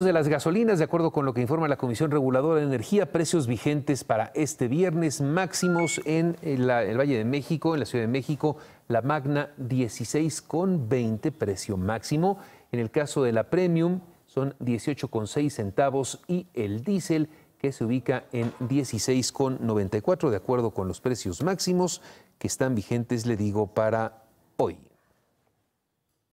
de las gasolinas, de acuerdo con lo que informa la Comisión Reguladora de Energía, precios vigentes para este viernes máximos en el Valle de México, en la Ciudad de México, la Magna 16,20, con precio máximo, en el caso de la Premium son 18,6 con centavos y el diésel que se ubica en 16,94, con de acuerdo con los precios máximos que están vigentes, le digo, para hoy.